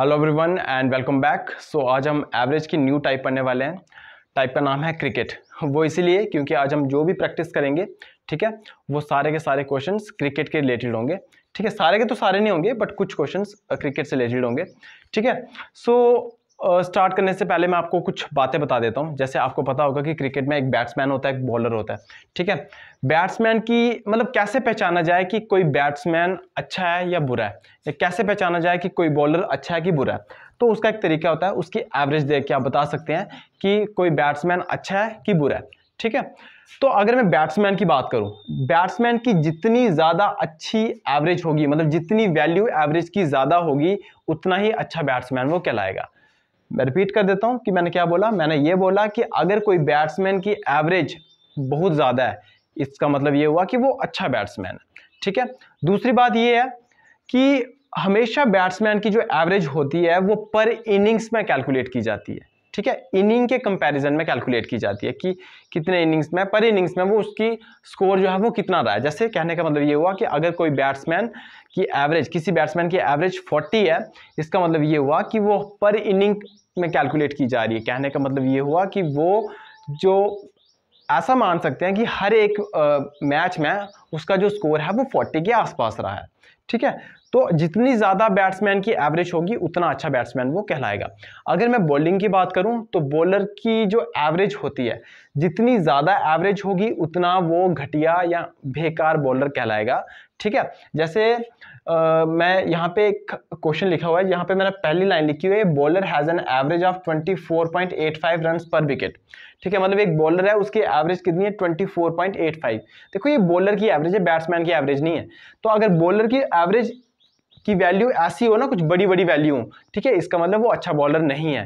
hello everyone and welcome back so आज हम average की न्यू टाइप पढ़ने वाले हैं टाइप का नाम है क्रिकेट वो इसीलिए क्योंकि आज हम जो भी प्रैक्टिस करेंगे ठीक है वो सारे के सारे क्वेश्चन क्रिकेट के रिलेटेड होंगे ठीक है सारे के तो सारे नहीं होंगे बट कुछ क्वेश्चन क्रिकेट uh, से रिलेटेड होंगे ठीक है सो स्टार्ट करने से पहले मैं आपको कुछ बातें बता देता हूँ जैसे आपको पता होगा कि क्रिकेट में एक बैट्समैन होता है एक बॉलर होता है ठीक है बैट्समैन की मतलब कैसे पहचाना जाए कि कोई बैट्समैन अच्छा है या बुरा है या कैसे पहचाना जाए कि कोई बॉलर अच्छा है कि बुरा है तो उसका एक तरीका होता है उसकी एवरेज देख के आप बता सकते हैं कि कोई बैट्समैन अच्छा है कि बुरा है ठीक है तो अगर मैं बैट्समैन की बात करूं बैट्समैन की जितनी ज़्यादा अच्छी एवरेज होगी मतलब जितनी वैल्यू एवरेज की ज़्यादा होगी उतना ही अच्छा बैट्समैन वो कहलाएगा मैं रिपीट कर देता हूँ कि मैंने क्या बोला मैंने ये बोला कि अगर कोई बैट्समैन की एवरेज बहुत ज़्यादा है इसका मतलब ये हुआ कि वो अच्छा बैट्समैन है ठीक है दूसरी बात ये है कि हमेशा बैट्समैन की जो एवरेज होती है वो पर इनिंग्स में कैलकुलेट की जाती है ठीक है इनिंग के कंपैरिजन में कैलकुलेट की जाती है कि कितने इनिंग्स में पर इनिंग्स में वो उसकी स्कोर जो है वो कितना रहा है जैसे कहने का मतलब ये हुआ कि अगर कोई बैट्समैन की एवरेज किसी बैट्समैन की एवरेज 40 है इसका मतलब ये हुआ कि वो पर इनिंग में कैलकुलेट की जा रही है कहने का मतलब ये हुआ कि वो जो ऐसा मान सकते हैं कि हर एक मैच में उसका जो स्कोर है वो फोर्टी के आसपास रहा है ठीक है तो जितनी ज़्यादा बैट्समैन की एवरेज होगी उतना अच्छा बैट्समैन वो कहलाएगा अगर मैं बॉलिंग की बात करूं तो बॉलर की जो एवरेज होती है जितनी ज़्यादा एवरेज होगी उतना वो घटिया या बेकार बॉलर कहलाएगा ठीक है जैसे आ, मैं यहाँ पे एक क्वेश्चन लिखा हुआ है यहाँ पे मैंने पहली लाइन लिखी हुई है bowler has an average of 24.85 run पर विकेट ठीक है मतलब एक बॉलर है उसकी एवरेज कितनी है 24.85 देखो ये बॉलर की एवरेज है बैट्समैन की एवरेज नहीं है तो अगर बॉलर की एवरेज कि वैल्यू ऐसी हो ना कुछ बड़ी बड़ी वैल्यू हो ठीक है इसका मतलब वो अच्छा बॉलर नहीं है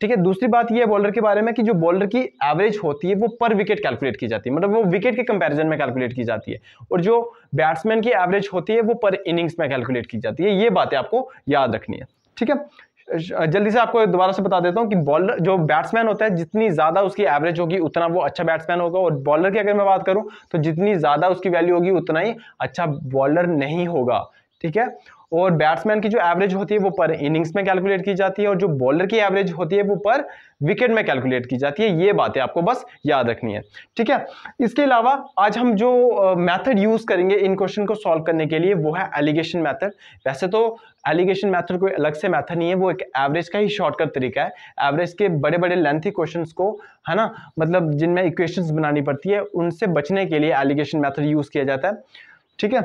ठीक है दूसरी बात यह है बॉलर के बारे में कि जो बॉलर की एवरेज होती है वो पर विकेट कैलकुलेट की जाती है मतलब वो विकेट के कंपैरिजन में कैलकुलेट की जाती है और जो बैट्समैन की एवरेज होती है वो पर इनिंग्स में कैलकुलेट की जाती है ये बातें आपको याद रखनी है ठीक है जल्दी से आपको दोबारा से बता देता हूँ कि बॉलर जो बैट्समैन होता है जितनी ज़्यादा उसकी एवरेज होगी उतना वो अच्छा बैट्समैन होगा और बॉलर की अगर मैं बात करूँ तो जितनी ज़्यादा उसकी वैल्यू होगी उतना ही अच्छा बॉलर नहीं होगा ठीक है और बैट्समैन की जो एवरेज होती है वो पर इनिंग्स में कैलकुलेट की जाती है और जो बॉलर की एवरेज होती है वो पर विकेट में कैलकुलेट की जाती है ये बातें आपको बस याद रखनी है ठीक है इसके अलावा आज हम जो मेथड uh, यूज़ करेंगे इन क्वेश्चन को सॉल्व करने के लिए वो है एलिगेशन मेथड वैसे तो एलिगेशन मेथड कोई अलग से मेथड नहीं है वो एक एवरेज का ही शॉर्टकट तरीका है एवरेज के बड़े बड़े लेंथी क्वेश्चन को है ना मतलब जिनमें इक्वेशन बनानी पड़ती है उनसे बचने के लिए एलिगेशन मैथड यूज़ किया जाता है ठीक है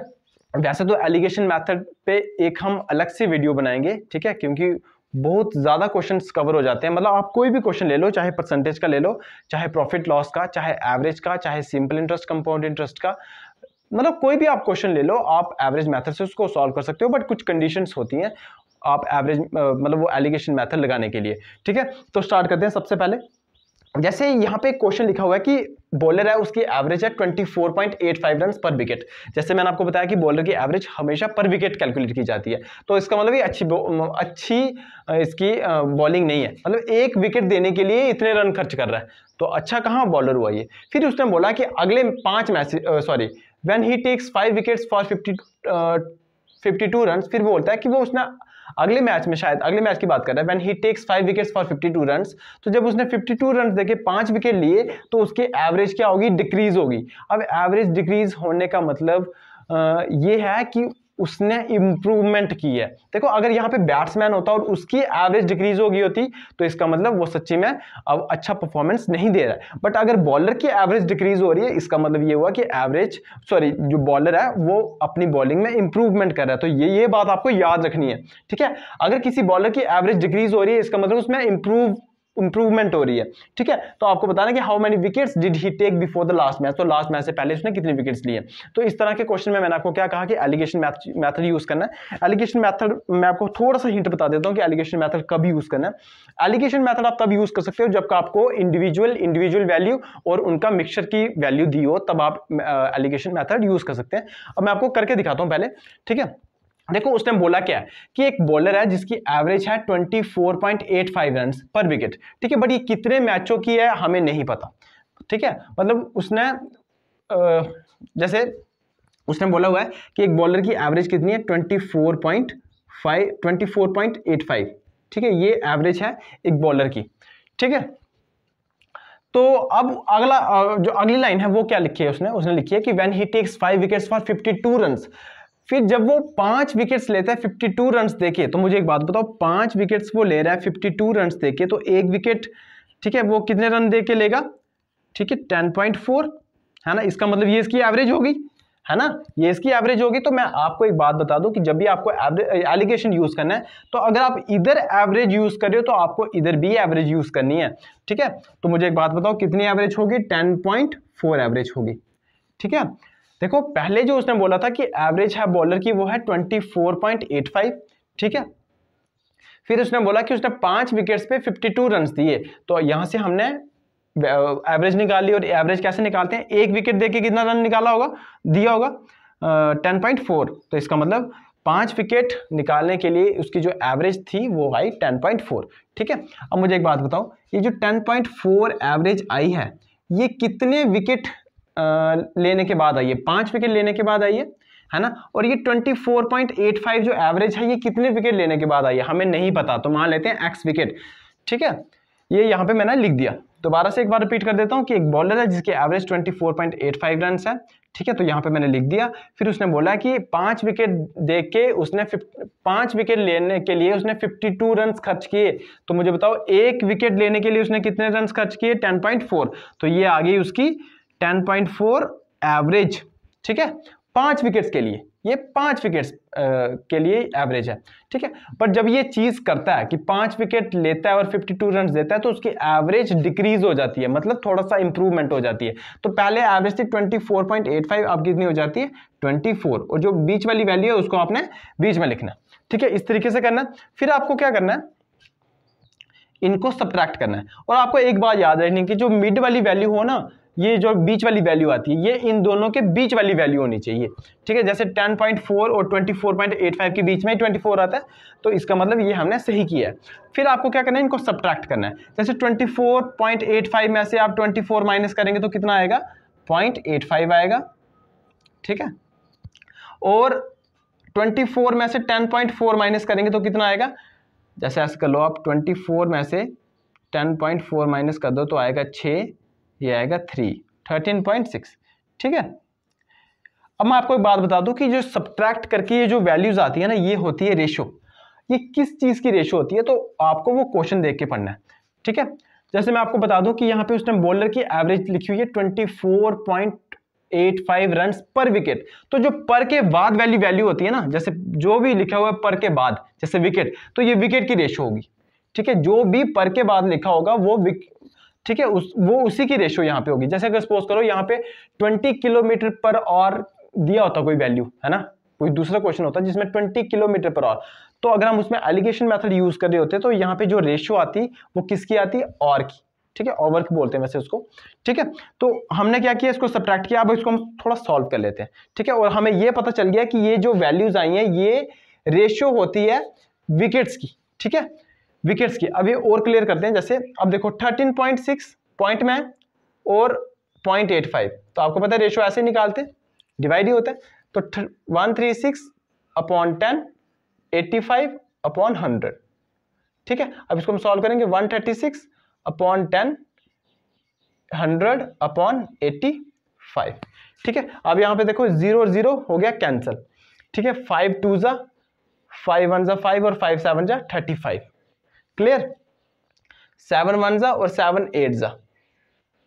वैसे तो एलिगेशन मैथड पे एक हम अलग से वीडियो बनाएंगे ठीक है क्योंकि बहुत ज़्यादा क्वेश्चन कवर हो जाते हैं मतलब आप कोई भी क्वेश्चन ले लो चाहे परसेंटेज का ले लो चाहे प्रॉफिट लॉस का चाहे एवरेज का चाहे सिंपल इंटरेस्ट कंपाउंड इंटरेस्ट का मतलब कोई भी आप क्वेश्चन ले लो आप एवरेज मेथड से उसको सॉल्व कर सकते हो बट कुछ कंडीशंस होती हैं आप एवरेज मतलब वो एलिगेशन मेथड लगाने के लिए ठीक है तो स्टार्ट करते हैं सबसे पहले जैसे यहाँ पे क्वेश्चन लिखा हुआ है कि बॉलर है उसकी एवरेज है 24.85 रन पर विकेट जैसे मैंने आपको बताया कि बॉलर की एवरेज हमेशा पर विकेट कैलकुलेट की जाती है तो इसका मतलब ये अच्छी अच्छी इसकी बॉलिंग नहीं है मतलब एक विकेट देने के लिए इतने रन खर्च कर रहा है तो अच्छा कहाँ बॉलर हुआ ये फिर उसने बोला कि अगले पाँच match sorry when he takes five wickets for fifty fifty two run फिर वो बोलता है कि वो उसने अगले मैच में शायद अगले मैच की बात कर रहे हैं when he takes five wickets for fifty two run तो जब उसने फिफ्टी टू रन देखे पांच विकेट लिए तो उसके एवरेज क्या होगी डिक्रीज होगी अब एवरेज डिक्रीज होने का मतलब ये है कि उसने इम्प्रूवमेंट की है देखो अगर यहाँ पे बैट्समैन होता और उसकी एवरेज डिक्रीज हो गई होती तो इसका मतलब वो सच्ची में अब अच्छा परफॉर्मेंस नहीं दे रहा है बट अगर बॉलर की एवरेज डिक्रीज हो रही है इसका मतलब ये हुआ कि एवरेज सॉरी जो बॉलर है वो अपनी बॉलिंग में इंप्रूवमेंट कर रहा है तो ये ये बात आपको याद रखनी है ठीक है अगर किसी बॉलर की एवरेज डिक्रीज हो रही है इसका मतलब उसमें इंप्रूव इंप्रूवमेंट हो रही है ठीक है तो आपको बताना कि how many wickets did he take before the last match तो लास्ट मैच से पहले उसने कितनी विकेट्स लिए तो इस तरह के क्वेश्चन में मैंने आपको क्या कहा कि एलिगेशन मैथड यूज़ करना है एलिगेशन मैथड मैं आपको थोड़ा सा हिंट बता देता हूँ कि एलिगेशन मैथड कब यूज़ करना है एलिगेशन मैथड आप तब यूज़ कर सकते हो जब आपको इंडिविजुअल इंडिविजुअल वैल्यू और उनका मिक्सचर की वैल्यू दी हो तब आप एलिगेशन मैथड यूज़ कर सकते हैं अब मैं आपको करके दिखाता हूँ पहले ठीक है देखो उसने बोला क्या है कि एक बॉलर है जिसकी एवरेज है 24.85 रन पर विकेट ठीक है बट ये कितने मैचों की है हमें नहीं पता ठीक है मतलब उसने जैसे उसने बोला हुआ है कि एक बॉलर की एवरेज कितनी है 24.5 24.85 ठीक है ये एवरेज है एक बॉलर की ठीक है तो अब अगला जो अगली लाइन है वो क्या लिखी है उसने उसने लिखी है कि when he takes five wickets for fifty two run फिर जब वो पांच विकेट्स लेता है 52 रन देके तो मुझे एक बात बताओ पांच विकेट्स वो ले रहा है 52 रन देके तो एक विकेट ठीक है वो कितने रन दे के लेगा ठीक है 10.4 है ना इसका मतलब ये इसकी एवरेज होगी है ना ये इसकी एवरेज होगी तो मैं आपको एक बात बता दूं कि जब भी आपको एलिगेशन यूज़ करना है तो अगर आप इधर एवरेज यूज़ कर रहे हो तो आपको इधर भी एवरेज यूज़ करनी है ठीक है तो मुझे एक बात बताओ कितनी एवरेज होगी फोर एवरेज होगी ठीक है देखो पहले जो उसने बोला था कि एवरेज है बॉलर की वो है 24.85 ठीक है फिर उसने बोला कि उसने पांच विकेट्स पे 52 रन दिए तो यहां से हमने एवरेज निकाल ली और एवरेज कैसे निकालते हैं एक विकेट देके कितना रन निकाला होगा दिया होगा टेन पॉइंट फोर तो इसका मतलब पांच विकेट निकालने के लिए उसकी जो एवरेज थी वो आई टेन पॉइंट फोर ठीक है अब मुझे एक बात बताओ ये जो टेन पॉइंट फोर एवरेज आई है ये कितने विकेट लेने के बाद आइए पांच विकेट लेने के बाद आइए है ना और ये 24.85 जो एवरेज है ये कितने विकेट लेने के बाद आइए हमें नहीं पता तो मान लेते हैं एक्स विकेट ठीक है ये यहाँ पे मैंने लिख दिया दोबारा से एक बार रिपीट कर देता हूँ कि एक बॉलर है जिसके एवरेज 24.85 रन है ठीक है तो यहाँ पे मैंने लिख दिया फिर उसने बोला कि पांच विकेट दे के उसने पांच विकेट लेने के लिए उसने 52 रन खर्च किए तो मुझे बताओ एक विकेट लेने के लिए उसने कितने रन खर्च किए 10.4 तो ये आ गई उसकी टेन पॉइंट फोर एवरेज ठीक है पांच विकेट्स के लिए ये पांच विकेट्स के लिए एवरेज है ठीक है पर जब ये चीज़ करता है कि पांच विकेट लेता है और 52 रन देता है तो उसकी एवरेज डिक्रीज हो जाती है मतलब थोड़ा सा इंप्रूवमेंट हो जाती है तो पहले एवरेज थी 24.85 अब कितनी हो जाती है 24 और जो बीच वाली वैल्यू है उसको आपने बीच में लिखना ठीक है इस तरीके से करना फिर आपको क्या करना है इनको सब्ट्रैक्ट करना है और आपको एक बात याद रखनी कि जो मिड वाली वैल्यू हो ना ये जो बीच वाली वैल्यू आती है ये इन दोनों के बीच वाली वैल्यू होनी चाहिए ठीक है जैसे 10.4 और 24.85 के बीच में 24 आता है तो इसका मतलब ये हमने सही किया है फिर आपको क्या करना है इनको सब्ट्रैक्ट करना है जैसे 24.85 में से आप 24 माइनस करेंगे तो कितना आएगा 0.85 आएगा ठीक है और 24 में से 10.4 माइनस करेंगे तो कितना आएगा जैसे ऐसा कर लो आप 24 में से 10.4 माइनस कर दो तो आएगा ये आएगा थ्री थर्टीन पॉइंट सिक्स ठीक है अब मैं आपको एक बात बता दूं कि जो सब्ट्रैक्ट करके ये जो वैल्यूज आती है ना ये होती है रेशो ये किस चीज़ की रेशो होती है तो आपको वो क्वेश्चन देख के पढ़ना है ठीक है जैसे मैं आपको बता दूं कि यहाँ पे उस टाइम बॉलर की एवरेज लिखी हुई है twenty four point eight five run पर विकेट तो जो पर के बाद वैल्यू वैल्यू होती है ना जैसे जो भी लिखा हुआ है पर के बाद जैसे विकेट तो ये विकेट की रेशो होगी ठीक है जो भी पर के बाद लिखा होगा वो विक, ठीक है उस वो उसी की रेशियो यहाँ पे होगी जैसे अगर सपोज करो यहाँ पे 20 किलोमीटर पर और दिया होता कोई वैल्यू है ना कोई दूसरा क्वेश्चन होता जिसमें 20 किलोमीटर पर और तो अगर हम उसमें एलिगेशन मेथड यूज कर रहे होते तो यहाँ पे जो रेशियो आती वो किसकी आती और की ठीक है ओवर की बोलते हैं वैसे उसको ठीक है तो हमने क्या किया इसको सब्ट्रैक्ट किया अब इसको हम थोड़ा सॉल्व कर लेते हैं ठीक है और हमें ये पता चल गया कि ये जो वैल्यूज आई हैं ये रेशियो होती है विकेट्स की ठीक है विकेट्स की अभी और क्लियर करते हैं जैसे अब देखो थर्टीन पॉइंट सिक्स पॉइंट में और पॉइंट एट फाइव तो आपको पता है रेशो ऐसे निकालते डिवाइड ही होता है तो one three six upon ten eighty five upon hundred ठीक है अब इसको हम सॉल्व करेंगे one thirty six upon ten hundred upon eighty five ठीक है अब यहाँ पे देखो जीरो जीरो हो गया कैंसिल ठीक है फाइव टू ज़ा फाइव वन ज़ा फाइव और फाइव सेवन ज़ा thirty five clear seven one जा और सेवन एट जा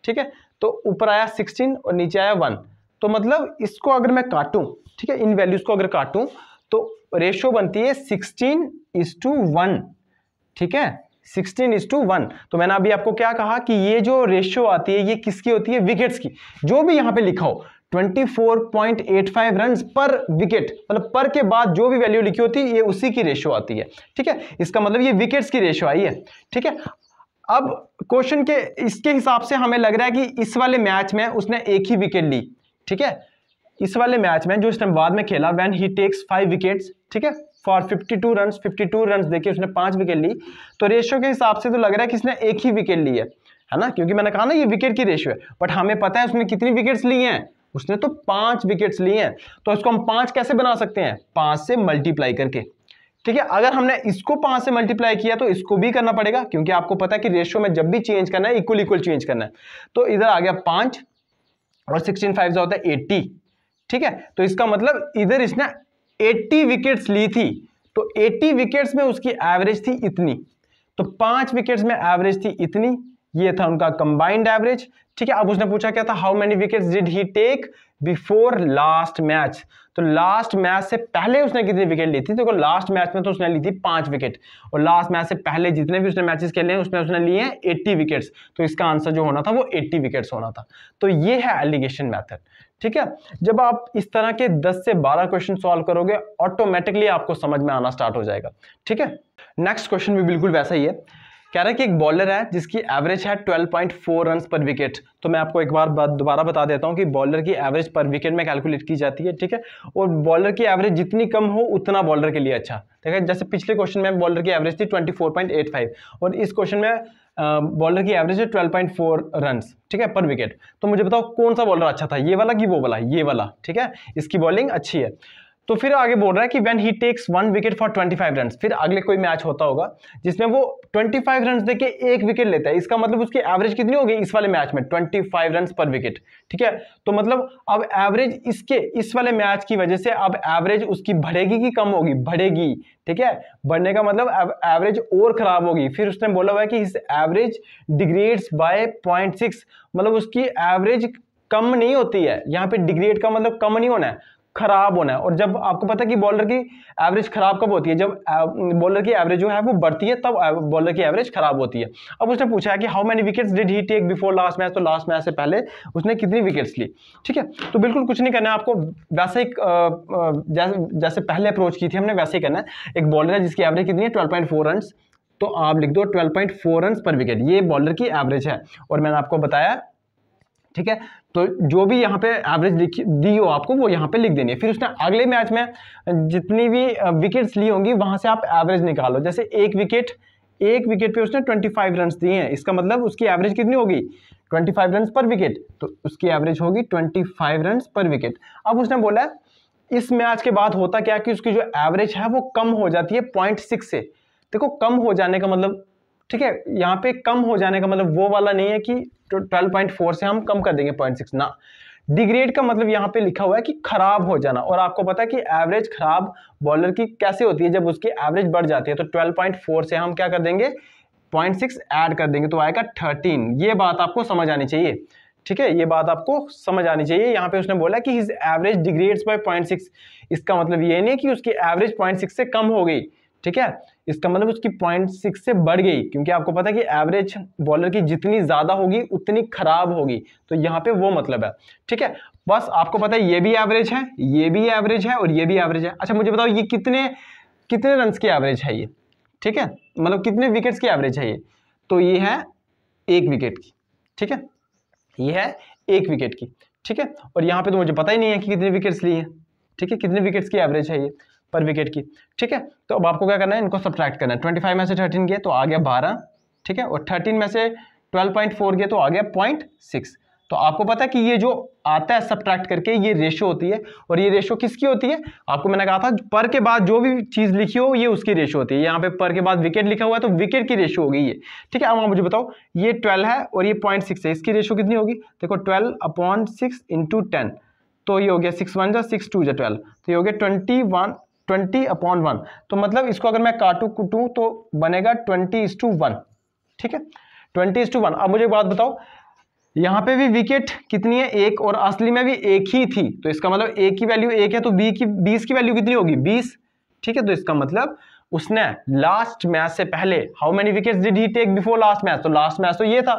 ठीक है तो ऊपर आया सिक्सटीन और नीचे आया वन तो मतलब इसको अगर मैं काटूं ठीक है इन वैल्यूज को अगर काटूं तो रेशो बनती है सिक्सटीन इज टू वन ठीक है सिक्सटीन इज टू वन तो मैंने अभी आपको क्या कहा कि ये जो रेशियो आती है ये किसकी होती है विकेट्स की जो भी यहां पे लिखा हो 24.85 रन पर विकेट मतलब पर के बाद जो भी वैल्यू लिखी होती है ये उसी की रेशो आती है ठीक है इसका मतलब ये विकेट्स की रेशो आई है ठीक है अब क्वेश्चन के इसके हिसाब से हमें लग रहा है कि इस वाले मैच में उसने एक ही विकेट ली ठीक है इस वाले मैच में जो इसने बाद में खेला when he takes five wickets ठीक है फॉर 52 रन टू रन देखिए उसने पांच विकेट ली तो रेशियो के हिसाब से तो लग रहा है कि इसने एक ही विकेट ली है है ना क्योंकि मैंने कहा ना ये विकेट की रेशियो है बट हमें पता है उसने कितनी विकेट्स ली हैं उसने तो पांच विकेट्स लिए हैं तो इसको हम पांच कैसे बना सकते हैं पांच से मल्टीप्लाई करके ठीक है अगर हमने इसको पांच से मल्टीप्लाई किया तो इसको भी करना पड़ेगा क्योंकि आपको पता है कि रेशियो में जब भी चेंज करना है इक्वल इक्वल चेंज करना है तो इधर आ गया पांच और सिक्सटीन फाइव जो होता है एट्टी ठीक है तो इसका मतलब इधर इसने एट्टी विकेट्स ली थी तो एट्टी विकेट्स में उसकी एवरेज थी इतनी तो पांच विकेट्स में एवरेज थी इतनी ये था उनका कंबाइंड एवरेज ठीक है अब उसने पूछा क्या था how many wicket did he take before last match तो लास्ट मैच से पहले उसने कितनी विकेट ली थी देखो तो लास्ट मैच में तो उसने ली थी पांच विकेट और लास्ट मैच से पहले जितने भी उसने मैचेस खेले हैं उसमें उसने लिए हैं एट्टी विकेट्स तो इसका आंसर जो होना था वो एट्टी विकेट्स होना था तो ये है एलिगेशन मैथड ठीक है जब आप इस तरह के 10 से 12 क्वेश्चन सॉल्व करोगे ऑटोमेटिकली आपको समझ में आना स्टार्ट हो जाएगा ठीक है नेक्स्ट क्वेश्चन भी बिल्कुल वैसा ही है कह रहा है कि एक बॉलर है जिसकी एवरेज है 12.4 पॉइंट रन पर विकेट तो मैं आपको एक बार दोबारा बता देता हूँ कि बॉलर की एवरेज पर विकेट में कैलकुलेट की जाती है ठीक है और बॉलर की एवरेज जितनी कम हो उतना बॉलर के लिए अच्छा ठीक है जैसे पिछले क्वेश्चन में बॉलर की एवरेज थी 24.85 और इस क्वेश्चन में बॉलर की एवरेज है ट्वेल्व पॉइंट रन ठीक है पर विकेट तो मुझे बताओ कौन सा बॉलर अच्छा था ये वाला कि वो वाला ये वाला ठीक है इसकी बॉलिंग अच्छी है तो फिर आगे बोल रहा है कि when he takes one wicket for twenty five run फिर अगले कोई मैच होता होगा जिसमें वो ट्वेंटी फाइव रन देके एक विकेट लेता है इसका मतलब उसकी एवरेज कितनी होगी इस वाले मैच में ट्वेंटी फाइव रन पर विकेट ठीक है तो मतलब अब एवरेज इसके इस वाले मैच की वजह से अब एवरेज उसकी बढ़ेगी कि कम होगी बढ़ेगी ठीक है बढ़ने का मतलब एवरेज और खराब होगी फिर उसने बोला हुआ है कि इस एवरेज डिग्रेड्स बाय पॉइंट मतलब उसकी एवरेज कम नहीं होती है यहाँ पे डिग्रेड का मतलब कम नहीं होना है खराब होना है और जब आपको पता है कि बॉलर की एवरेज खराब कब होती है जब बॉलर की एवरेज जो है वो बढ़ती है तब बॉलर की एवरेज खराब होती है अब उसने पूछा है कि how many wickets did he take before last match तो लास्ट मैच से पहले उसने कितनी विकेट्स ली ठीक है तो बिल्कुल कुछ नहीं करना है आपको वैसे ही जैसे जैसे पहले अप्रोच की थी हमने वैसे ही करना है एक बॉलर है जिसकी एवरेज कितनी है ट्वेल्व पॉइंट फोर रन तो आप लिख दो ट्वेल्व पॉइंट फोर रन पर विकेट ये बॉलर की एवरेज है और मैंने आपको बताया ठीक है तो जो भी यहाँ पे एवरेज लिखी दी हो आपको वो यहाँ पे लिख देनी है फिर उसने अगले मैच में जितनी भी विकेट्स ली होंगी वहाँ से आप एवरेज निकालो जैसे एक विकेट एक विकेट पे उसने 25 रन दिए हैं इसका मतलब उसकी एवरेज कितनी होगी 25 रन पर विकेट तो उसकी एवरेज होगी 25 रन पर विकेट अब उसने बोला इस मैच के बाद होता क्या कि उसकी जो एवरेज है वो कम हो जाती है पॉइंट सिक्स से देखो कम हो जाने का मतलब ठीक है यहाँ पे कम हो जाने का मतलब वो वाला नहीं है कि ट्वेल्व पॉइंट फोर से हम कम कर देंगे पॉइंट सिक्स ना डिग्रेड का मतलब यहाँ पे लिखा हुआ है कि खराब हो जाना और आपको पता है कि एवरेज खराब बॉलर की कैसे होती है जब उसकी एवरेज बढ़ जाती है तो 12.4 से हम क्या कर देंगे पॉइंट सिक्स ऐड कर देंगे तो आएगा थर्टीन ये बात आपको समझ आनी चाहिए ठीक है ये बात आपको समझ आनी चाहिए यहाँ पे उसने बोला कि his average degrades by point six इसका मतलब ये नहीं कि उसकी एवरेज पॉइंट सिक्स से कम हो गई ठीक है इसका मतलब उसकी पॉइंट सिक्स से बढ़ गई क्योंकि आपको पता है कि एवरेज बॉलर की जितनी ज़्यादा होगी उतनी खराब होगी तो यहाँ पे वो मतलब है ठीक है बस आपको पता है ये भी एवरेज है ये भी एवरेज है और ये भी एवरेज है अच्छा मुझे बताओ ये कितने कितने रन की एवरेज है ये ठीक है मतलब कितने विकेट्स की एवरेज है ये तो ये है एक विकेट की ठीक है ये है एक विकेट की ठीक है और यहाँ पे तो मुझे पता ही नहीं है कि कितने विकेट्स लिए हैं ठीक है कितने विकेट्स की एवरेज है ये पर विकेट की ठीक है तो अब आपको क्या करना है इनको सब्ट्रैक्ट करना है ट्वेंटी में से थर्टीन गए तो आ गया बारह ठीक है और थर्टीन में से ट्वेल्व पॉइंट फोर गए तो आ गया पॉइंट सिक्स तो आपको पता है कि ये जो आता है सब्ट्रैक्ट करके ये रेशो होती है और ये रेशो किसकी होती है आपको मैंने कहा था पर के बाद जो भी चीज़ लिखी हो ये उसकी रेशो होती है यहाँ पे पर के बाद विकेट लिखा हुआ है तो विकेट की रेशो होगी ये ठीक है अब आप मुझे बताओ ये ट्वेल्व है और ये पॉइंट सिक्स है इसकी रेशो कितनी होगी देखो twelve upon point six into ten तो ये हो गया सिक्स वन जा सिक्स टू जा ट्वेल्व तो ये हो गया twenty one twenty upon one तो मतलब इसको अगर मैं काटू कुटू तो बनेगा ट्वेंटी इज टू वन ठीक है ट्वेंटी इज टू वन अब मुझे एक बात बताओ यहां पे भी विकेट कितनी है एक और असली में भी एक ही थी तो इसका मतलब ए की वैल्यू एक है तो बी की बीस की वैल्यू कितनी होगी बीस ठीक है तो इसका मतलब उसने लास्ट मैच से पहले how many wicket did he take before last match तो लास्ट मैच तो ये था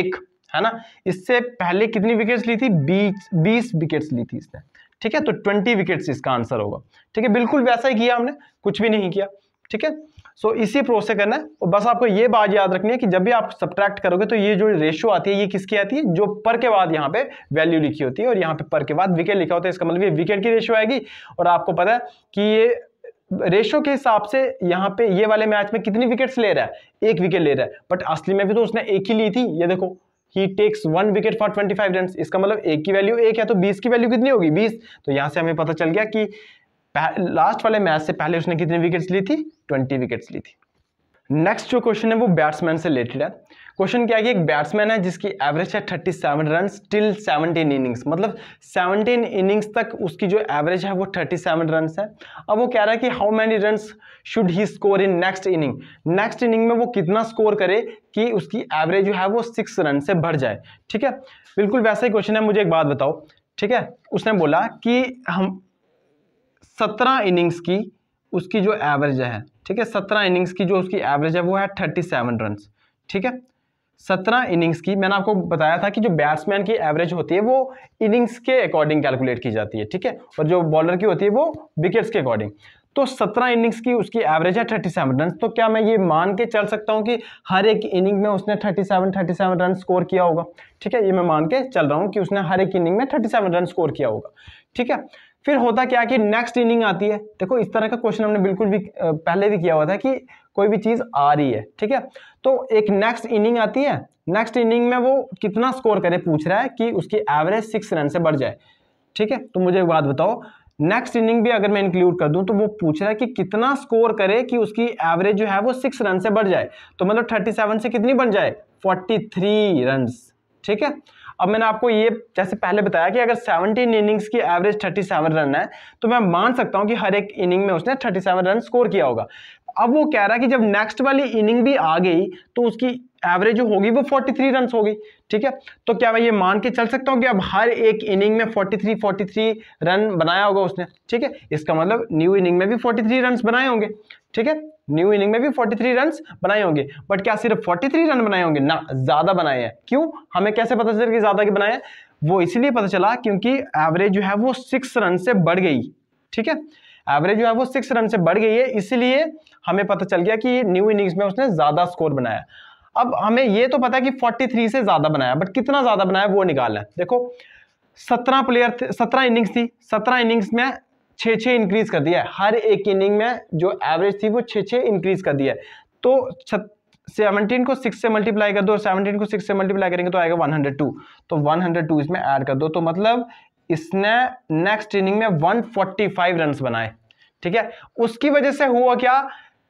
एक है ना इससे पहले कितनी विकेट्स ली थी बीस बीस विकेट्स ली थी इसने ठीक है तो ट्वेंटी विकेट्स इसका आंसर होगा ठीक है बिल्कुल वैसा ही किया हमने कुछ भी नहीं किया ठीक है सो इसी प्रोसेस करना है और बस आपको ये बात याद रखनी है कि जब भी आप सब्ट्रैक्ट करोगे तो ये जो रेशियो आती है ये किसकी आती है जो पर के बाद यहाँ पे वैल्यू लिखी होती है और यहाँ पे पर के बाद विकेट लिखा होता है इसका मतलब ये विकेट की रेशियो आएगी और आपको पता है कि ये रेशो के हिसाब से यहाँ पे ये वाले मैच में कितनी विकेट्स ले रहा है एक विकेट ले रहा है बट असली में भी तो उसने एक ही ली थी ये देखो he takes one wicket for twenty five run इसका मतलब एक की वैल्यू एक है तो बीस की वैल्यू कितनी होगी बीस तो यहाँ से हमें पता चल गया कि लास्ट वाले मैच से पहले उसने कितनी विकेट्स ली थी ट्वेंटी विकेट्स ली थी नेक्स्ट जो क्वेश्चन है वो बैट्समैन से रिलेटेड है क्वेश्चन क्या है कि एक बैट्समैन है जिसकी एवरेज है thirty seven run till seventeen innings मतलब सेवनटीन इनिंग्स तक उसकी जो एवरेज है वो थर्टी सेवन रन है अब वो कह रहा है कि how many run should he score in next inning next inning में वो कितना स्कोर करे कि उसकी एवरेज जो है वो सिक्स रन से बढ़ जाए ठीक है बिल्कुल वैसा ही क्वेश्चन है मुझे एक बात बताओ ठीक है उसने बोला कि हम सत्रह इनिंग्स की उसकी जो एवरेज है ठीक है सत्रह इनिंग्स की जो उसकी एवरेज है वो है थर्टी सेवन रन ठीक है सत्रह इनिंग्स की मैंने आपको बताया था कि जो बैट्समैन की एवरेज होती है वो इनिंग्स के अकॉर्डिंग कैलकुलेट की जाती है ठीक है और जो बॉलर की होती है वो विकेट्स के अकॉर्डिंग तो सत्रह इनिंग्स की उसकी एवरेज है थर्टी सेवन रन तो क्या मैं ये मान के चल सकता हूँ कि हर एक इनिंग में उसने thirty seven thirty seven run score किया होगा ठीक है ये मैं मान के चल रहा हूँ कि उसने हर एक इनिंग में थर्टी सेवन रन स्कोर किया होगा ठीक है फिर होता क्या कि नेक्स्ट इनिंग आती है देखो इस तरह का क्वेश्चन हमने बिल्कुल भी पहले भी किया हुआ था कि कोई भी चीज़ आ रही है ठीक है तो एक नेक्स्ट इनिंग आती है नेक्स्ट इनिंग में वो कितना स्कोर करे पूछ रहा है कि उसकी एवरेज सिक्स रन से बढ़ जाए ठीक है तो मुझे एक बात बताओ नेक्स्ट इनिंग भी अगर मैं इंक्लूड कर दूं तो वो पूछ रहा है कि कितना स्कोर करे कि उसकी एवरेज जो है वो सिक्स रन से बढ़ जाए तो मतलब थर्टी सेवन से कितनी बन जाए फोर्टी थ्री रन ठीक है अब मैंने आपको ये जैसे पहले बताया कि अगर सेवनटीन इनिंग्स की एवरेज थर्टी सेवन रन है तो मैं मान सकता हूं कि हर एक इनिंग में उसने थर्टी सेवन रन स्कोर किया होगा अब वो कह रहा है कि जब नेक्स्ट वाली इनिंग भी आ गई तो उसकी एवरेज जो होगी वो 43 थ्री रन होगी ठीक है तो क्या मैं ये मान के चल सकता हूँ कि अब हर एक इनिंग में 43 43 रन बनाया होगा उसने ठीक है इसका मतलब न्यू इनिंग में भी 43 थ्री रन बनाए होंगे ठीक है न्यू इनिंग में भी 43 रन बनाए होंगे बट क्या सिर्फ 43 रन बनाए होंगे ना ज़्यादा बनाए हैं क्यों हमें कैसे पता चला कि ज़्यादा के बनाए वो इसलिए पता चला क्योंकि एवरेज जो है वो सिक्स रन से बढ़ गई ठीक है एवरेज जो है वो सिक्स रन से बढ़ गई है इसलिए हमें पता चल गया कि न्यू इनिंग्स में उसने ज़्यादा स्कोर बनाया अब हमें ये तो पता है कि 43 से ज़्यादा बनाया बट कितना ज़्यादा बनाया वो निकालना है देखो सत्रह प्लेयर थे सत्रह इनिंग्स थी सत्रह इनिंग्स में छः छः इंक्रीज़ कर दिया है हर एक इनिंग में जो एवरेज थी वो छः छः इंक्रीज़ कर दिया है तो सेवनटीन को सिक्स से मल्टीप्लाई कर दो और सेवनटीन को सिक्स से मल्टीप्लाई करेंगे तो आएगा वन हंड्रेड टू तो वन हंड्रेड टू इसमें ऐड कर दो तो मतलब इसने नेक्स्ट इनिंग में वन फोर्टी फाइव रन बनाए ठीक है उसकी वजह से हुआ क्या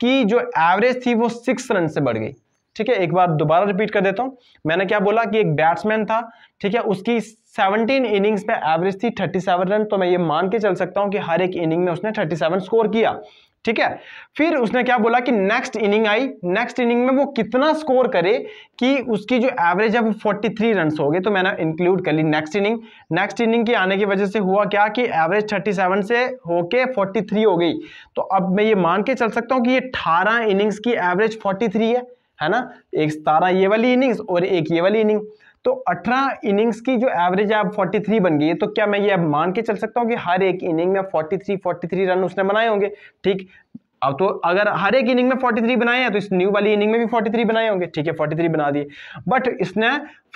कि जो एवरेज थी वो सिक्स रन से बढ़ गई ठीक है एक बार दोबारा रिपीट कर देता हूँ मैंने क्या बोला कि एक बैट्समैन था ठीक है उसकी 17 इनिंग्स में एवरेज थी 37 रन तो मैं ये मान के चल सकता हूँ कि हर एक इनिंग में उसने 37 स्कोर किया ठीक है फिर उसने क्या बोला कि नेक्स्ट इनिंग आई नेक्स्ट इनिंग में वो कितना स्कोर करे कि उसकी जो एवरेज है वो 43 रन हो गए तो मैंने इंक्लूड कर ली नेक्स्ट इनिंग नेक्स्ट इनिंग के आने की वजह से हुआ क्या कि एवरेज 37 से होके 43 हो गई तो अब मैं ये मान के चल सकता हूँ कि ये अठारह इनिंग्स की एवरेज थ्री है है ना एक सतारह ये वाली इनिंग्स और एक ये वाली इनिंग तो अठारह इनिंग्स की जो एवरेज है अब 43 बन गई है तो क्या मैं ये अब मान के चल सकता हूँ कि हर एक इनिंग में 43 43 रन उसने बनाए होंगे ठीक अब तो अगर हर एक इनिंग में 43 बनाए हैं तो इस न्यू वाली इनिंग में भी 43 बनाए होंगे ठीक है 43 बना दिए बट इसने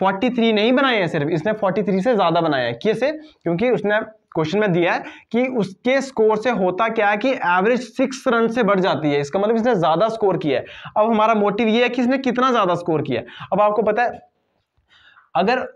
43 नहीं बनाए हैं सिर्फ इसने 43 से ज़्यादा बनाया है कैसे क्योंकि उसने क्वेश्चन में दिया है कि उसके स्कोर से होता क्या है कि एवरेज सिक्स रन से बढ़ जाती है इसका मतलब इसने ज़्यादा स्कोर किया है अब हमारा मोटिव ये है कि इसने कितना ज़्यादा स्कोर किया अब आपको पता है अगर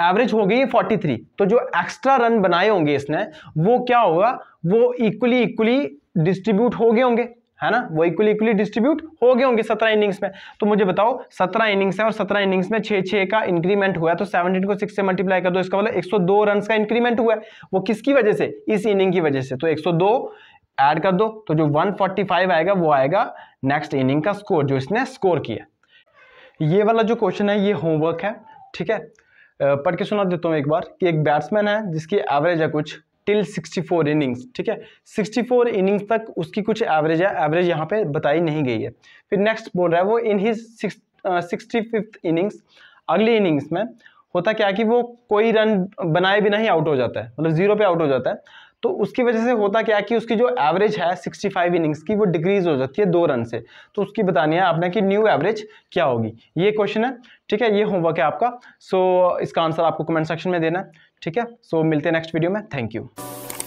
एवरेज हो गई फोर्टी थ्री तो जो एक्स्ट्रा रन बनाए होंगे इसने वो क्या होगा वो इक्वली इक्वली डिस्ट्रीब्यूट हो गए होंगे है ना वो इक्वली इक्वली डिस्ट्रीब्यूट हो गए होंगे सत्रह इनिंग्स में तो मुझे बताओ सत्रह इनिंग्स है और सत्रह इनिंग्स में छह छह का इंक्रीमेंट हुआ तो सेवनटीन को सिक्स से मल्टीप्लाई कर दो इसका मतलब एक सौ दो रन का इंक्रीमेंट हुआ है वो किसकी वजह से इस इनिंग की वजह से तो एक सौ दो ऐड कर दो तो जो 145 आएगा वो आएगा नेक्स्ट इनिंग का स्कोर जो इसने स्कोर किया ये वाला जो क्वेश्चन है ये होमवर्क है ठीक है पढ़ के सुना देता हूँ एक बार कि एक बैट्समैन है जिसकी एवरेज है कुछ टिल 64 इनिंग्स ठीक है 64 इनिंग्स तक उसकी कुछ एवरेज है एवरेज यहाँ पे बताई नहीं गई है फिर नेक्स्ट बोल रहा है वो in his sixty fifth innings अगली इनिंग्स में होता क्या कि वो कोई रन बनाए बिना ही आउट हो जाता है मतलब जीरो पे आउट हो जाता है तो उसकी वजह से होता क्या कि उसकी जो एवरेज है 65 इनिंग्स की वो डिक्रीज हो जाती है दो रन से तो उसकी बतानी है आपने कि न्यू एवरेज क्या होगी ये क्वेश्चन है ठीक है ये होमवर्क है आपका सो इसका आंसर आपको कमेंट सेक्शन में देना है ठीक है सो so, मिलते हैं नेक्स्ट वीडियो में थैंक यू